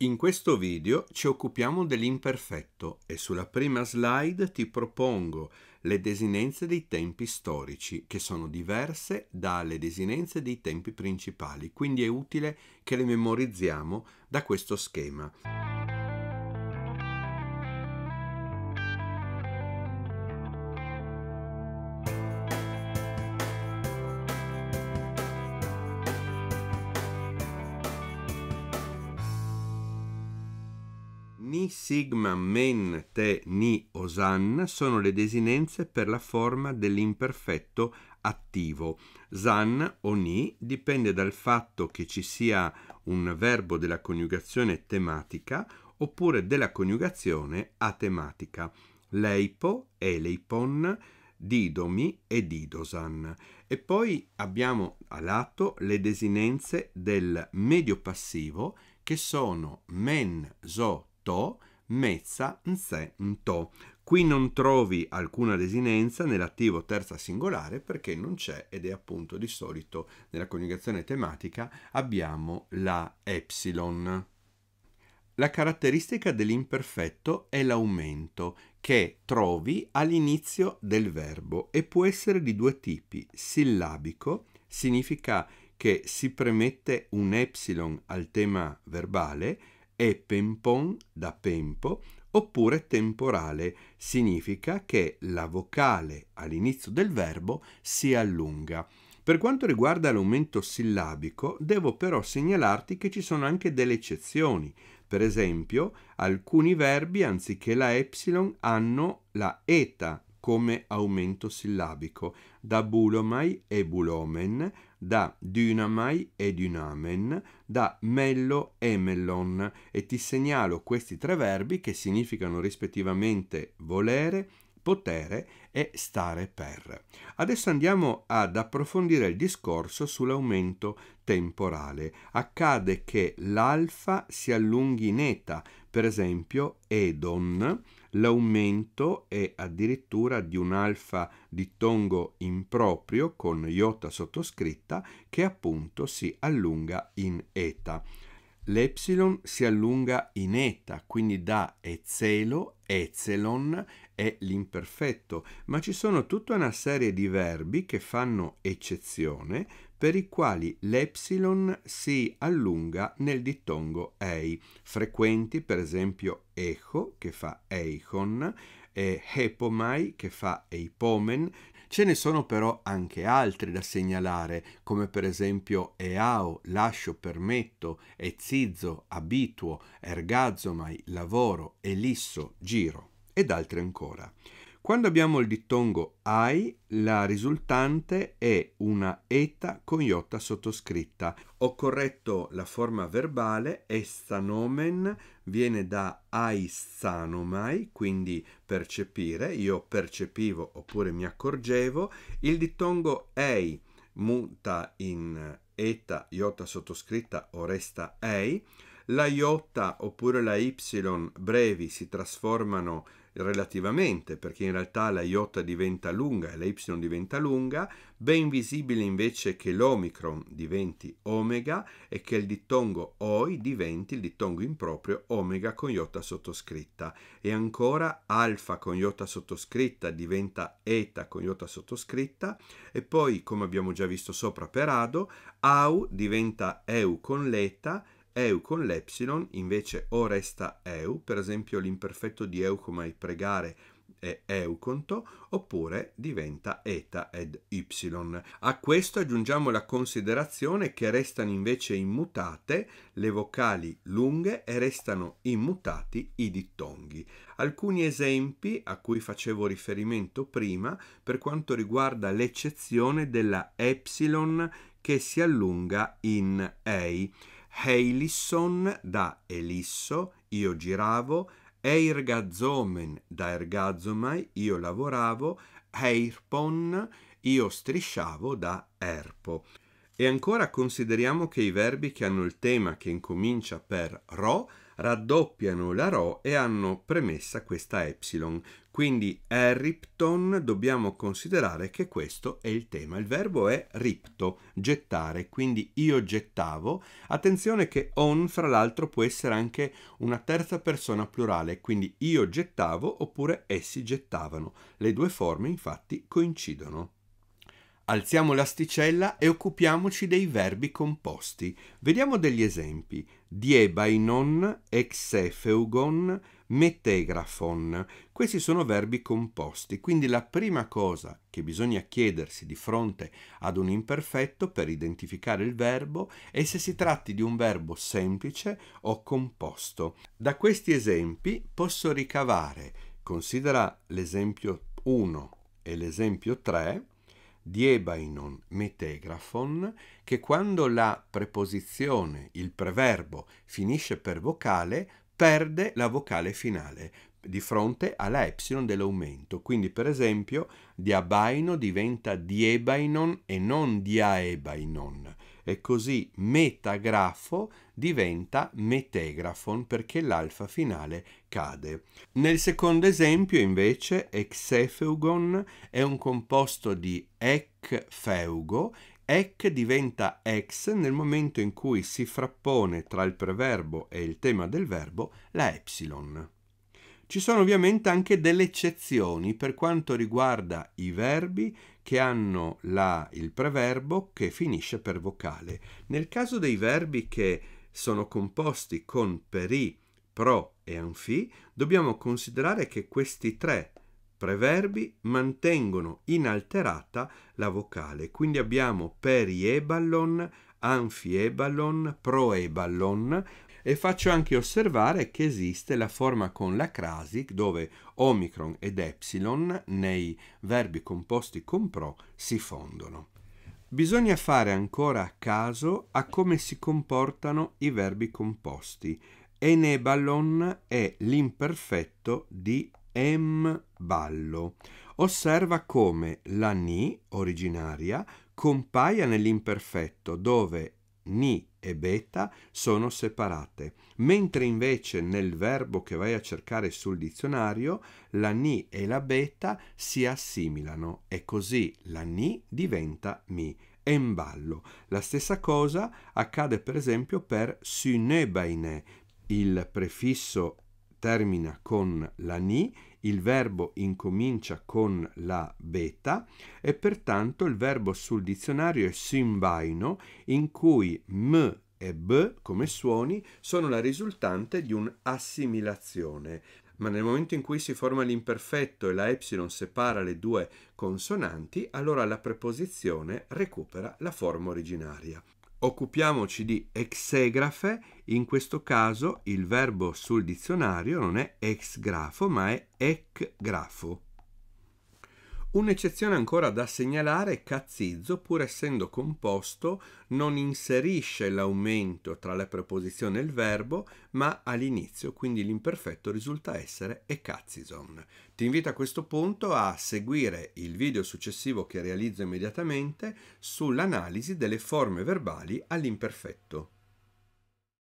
In questo video ci occupiamo dell'imperfetto e sulla prima slide ti propongo le desinenze dei tempi storici che sono diverse dalle desinenze dei tempi principali, quindi è utile che le memorizziamo da questo schema. Ni sigma men te ni osan sono le desinenze per la forma dell'imperfetto attivo. Zan o ni dipende dal fatto che ci sia un verbo della coniugazione tematica oppure della coniugazione atematica. Leipo, eleipon, didomi e didosan. E poi abbiamo a lato le desinenze del medio passivo che sono men, zo, to, mezza, nse, nto. Qui non trovi alcuna desinenza nell'attivo terza singolare perché non c'è ed è appunto di solito nella coniugazione tematica abbiamo la epsilon. La caratteristica dell'imperfetto è l'aumento che trovi all'inizio del verbo e può essere di due tipi. Sillabico significa che si premette un epsilon al tema verbale è pempon da tempo oppure temporale, significa che la vocale all'inizio del verbo si allunga. Per quanto riguarda l'aumento sillabico, devo però segnalarti che ci sono anche delle eccezioni. Per esempio, alcuni verbi anziché la epsilon hanno la eta come aumento sillabico, da bulomai e bulomen, da dynamai e dynamen, da mello e mellon e ti segnalo questi tre verbi che significano rispettivamente volere, potere e stare per. Adesso andiamo ad approfondire il discorso sull'aumento temporale. Accade che l'alfa si allunghi in eta, per esempio edon L'aumento è addirittura di un alfa tongo improprio con iota sottoscritta che appunto si allunga in eta. L'epsilon si allunga in eta, quindi da ezzelo, epsilon è l'imperfetto, ma ci sono tutta una serie di verbi che fanno eccezione per i quali l'epsilon si allunga nel dittongo ei, frequenti per esempio echo che fa eichon e hepomai che fa eipomen. Ce ne sono però anche altri da segnalare, come per esempio eao, lascio, permetto, ezizzo, abituo, ergazomai, lavoro, elisso, giro ed altre ancora. Quando abbiamo il dittongo ai, la risultante è una eta con iota sottoscritta. Ho corretto la forma verbale, estanomen viene da aissanomai, quindi percepire, io percepivo oppure mi accorgevo. Il dittongo ei muta in eta, iota sottoscritta o resta ei. La iota oppure la y brevi si trasformano in relativamente, perché in realtà la iota diventa lunga e la y diventa lunga, ben visibile invece che l'omicron diventi omega e che il dittongo oi diventi il dittongo improprio omega con iota sottoscritta e ancora alfa con iota sottoscritta diventa eta con iota sottoscritta e poi, come abbiamo già visto sopra per ado, au diventa eu con l'eta EU con l'epsilon, invece O resta EU, per esempio l'imperfetto di EU come pregare è euconto, oppure diventa eta ed y. A questo aggiungiamo la considerazione che restano invece immutate le vocali lunghe e restano immutati i dittonghi. Alcuni esempi a cui facevo riferimento prima per quanto riguarda l'eccezione della epsilon che si allunga in ei. Heilisson da Elisso, io giravo, Eirgazomen da Ergazomai, io lavoravo, Eirpon, io strisciavo da Erpo. E ancora consideriamo che i verbi che hanno il tema che incomincia per ro raddoppiano la Rho e hanno premessa questa Epsilon. Quindi è ripton dobbiamo considerare che questo è il tema. Il verbo è ripto, gettare, quindi io gettavo. Attenzione che on, fra l'altro, può essere anche una terza persona plurale, quindi io gettavo oppure essi gettavano. Le due forme infatti coincidono. Alziamo l'asticella e occupiamoci dei verbi composti. Vediamo degli esempi. Diebainon, exefeugon, metegrafon. Questi sono verbi composti, quindi la prima cosa che bisogna chiedersi di fronte ad un imperfetto per identificare il verbo è se si tratti di un verbo semplice o composto. Da questi esempi posso ricavare, considera l'esempio 1 e l'esempio 3, diebainon metegrafon, che quando la preposizione, il preverbo, finisce per vocale, perde la vocale finale di fronte alla epsilon dell'aumento. Quindi, per esempio, diabaino diventa diebainon e non diaebainon e così metagrafo diventa metegrafon perché l'alfa finale cade. Nel secondo esempio invece exefeugon è un composto di ecfeugo Ec diventa ex nel momento in cui si frappone tra il preverbo e il tema del verbo la epsilon. Ci sono ovviamente anche delle eccezioni per quanto riguarda i verbi che hanno la, il preverbo che finisce per vocale. Nel caso dei verbi che sono composti con peri, pro e anfi, dobbiamo considerare che questi tre preverbi mantengono inalterata la vocale. Quindi abbiamo perieballon, anfieballon, proeballon, e faccio anche osservare che esiste la forma con la crasi dove omicron ed epsilon nei verbi composti con pro si fondono. Bisogna fare ancora caso a come si comportano i verbi composti. Enebalon è l'imperfetto di emballo. Osserva come la ni originaria compaia nell'imperfetto dove ni e beta sono separate, mentre invece nel verbo che vai a cercare sul dizionario la ni e la beta si assimilano e così la ni diventa mi. È in ballo. La stessa cosa accade per esempio per synebainé, il prefisso termina con la ni, il verbo incomincia con la beta e pertanto il verbo sul dizionario è simbaino in cui m e b come suoni sono la risultante di un'assimilazione. Ma nel momento in cui si forma l'imperfetto e la epsilon separa le due consonanti, allora la preposizione recupera la forma originaria occupiamoci di exegrafe, in questo caso il verbo sul dizionario non è ex grafo ma è ec grafo. Un'eccezione ancora da segnalare è Cazzizzo, pur essendo composto, non inserisce l'aumento tra la preposizione e il verbo, ma all'inizio, quindi l'imperfetto risulta essere e cazzison. Ti invito a questo punto a seguire il video successivo che realizzo immediatamente sull'analisi delle forme verbali all'imperfetto.